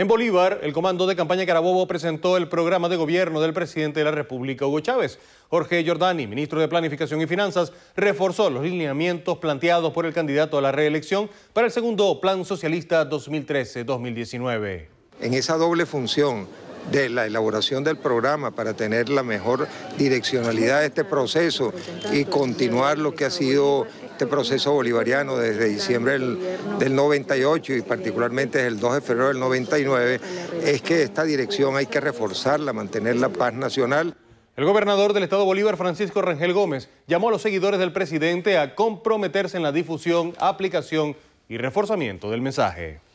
En Bolívar, el comando de campaña Carabobo presentó el programa de gobierno del presidente de la República, Hugo Chávez. Jorge Giordani, ministro de Planificación y Finanzas, reforzó los lineamientos planteados por el candidato a la reelección para el segundo Plan Socialista 2013-2019. En esa doble función de la elaboración del programa para tener la mejor direccionalidad de este proceso y continuar lo que ha sido este proceso bolivariano desde diciembre del, 98 y particularmente desde el 2 de febrero del 99, es que esta dirección hay que reforzarla, mantener la paz nacional. El gobernador del estado Bolívar, Francisco Rangel Gómez, llamó a los seguidores del presidente a comprometerse en la difusión, aplicación y reforzamiento del mensaje.